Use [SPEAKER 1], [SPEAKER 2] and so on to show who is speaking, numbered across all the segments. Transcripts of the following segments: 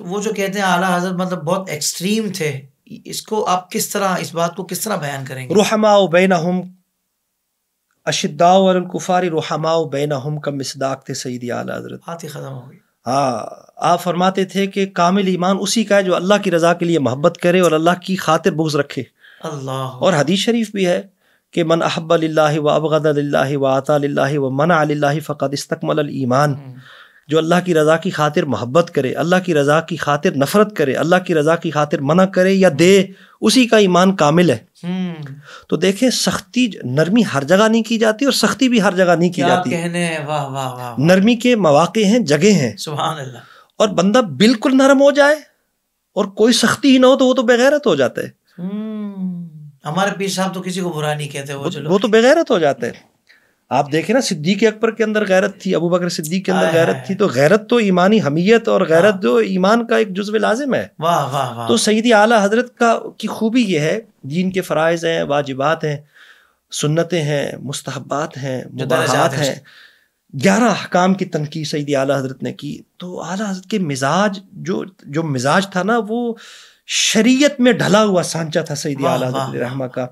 [SPEAKER 1] तो वो जो कहते हैं आला हजरत मतलब बहुत एक्सट्रीम थे इसको आप किस तरह इस बात को किस तरह बयान करेंगे रुहमा बेन हम अशिदाकुफ़ारी रुहमा बैन हम का मिसदाक थे सईद आला हजरत हाथ ही ख़त्म हो गई हाँ आप फरमाते थे कि कामिल ईमान उसी का है जो अल्लाह की रज़ा के लिए मोहब्बत करे और अल्लाह की खातिर बुग्ज रखे अल्लाह और हदीस शरीफ भी है कि मन अहब व अबगद व आता व मना फ़क़त इस्तकमल ईमान हम्म। जो अल्लाह की रज़ा की खातिर मोहब्बत करे अल्लाह की रज़ा की खातिर नफ़रत करे अल्लाह की रज़ा की खातिर मना करे या दे उसी का ईमान कामिल है हम्म। तो देखें सख्ती नरमी हर जगह नहीं की जाती और सख्ती भी हर जगह नहीं की जाती कहने वाह वाह वाह नरमी के मौाक़े हैं जगह हैं और बंदा बिल्कुल नरम हो जाए और कोई सख्ती ही ना हो तो वो तो बेगैरत हो जाता है हम्म। हमारे पीर साहब तो किसी को बुरा नहीं कहते वो, वो तो बेगैरत हो जाते हैं आप देखें ना सिद्दीक अकबर के अंदर गैरत थी अबू बकर सिद्दीक के अंदर गैरत थी तो गैरत तो ईमानी हमीयत और गैरत हाँ। जो ईमान का एक जुज्व लाजिम है वाह वाह वाह तो सईदी आला हजरत का की खूबी यह है दीन के फ़रज़ हैं वाजिबात हैं सुन्नतें हैं मुस्तहबात हैं मुबाहत हैं ग्यारह हकाम की तनकी सईदी आला हजरत ने की तो आला हजरत के मिजाज जो जो मिजाज था ना वो शरीयत में ढला हुआ सांचा था सईदी आला हजरत रहमा का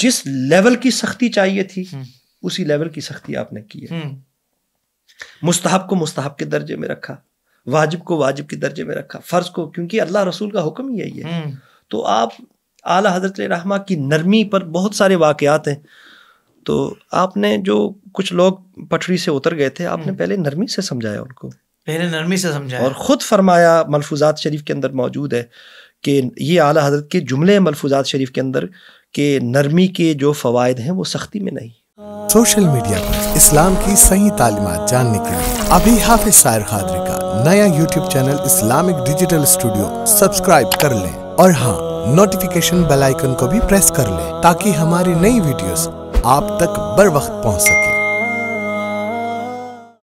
[SPEAKER 1] जिस लेवल की सख्ती चाहिए थी हम्म। उसी लेवल की सख्ती आपने की है हम्म। मुस्ताहब को मुस्ताहब के दर्जे में रखा वाजिब को वाजिब के दर्जे में रखा फ़र्ज को क्योंकि अल्लाह रसूल का हुक्म यही है हम्म। तो आप आला हजरत रहमा की नरमी पर बहुत सारे वाकयात हैं तो आपने जो कुछ लोग पटरी से उतर गए थे आपने हम्म। पहले नरमी से समझाया उनको पहले नरमी से समझाया और ख़ुद फरमाया मलफूजात शरीफ के अंदर मौजूद है कि ये आला हजरत के जुमले मलफूजात शरीफ के अंदर के नरमी के जो फ़वाद हैं वो सख्ती में नहीं सोशल मीडिया पर इस्लाम की सही तालीमत जानने के लिए अभी हाफिज शायर खादरी का नया YouTube channel Islamic digital studio subscribe कर लें और हाँ नोटिफिकेशन बेल आइकन को भी प्रेस कर लें ताकि हमारी नई वीडियोस आप तक बर वक्त पहुँच सके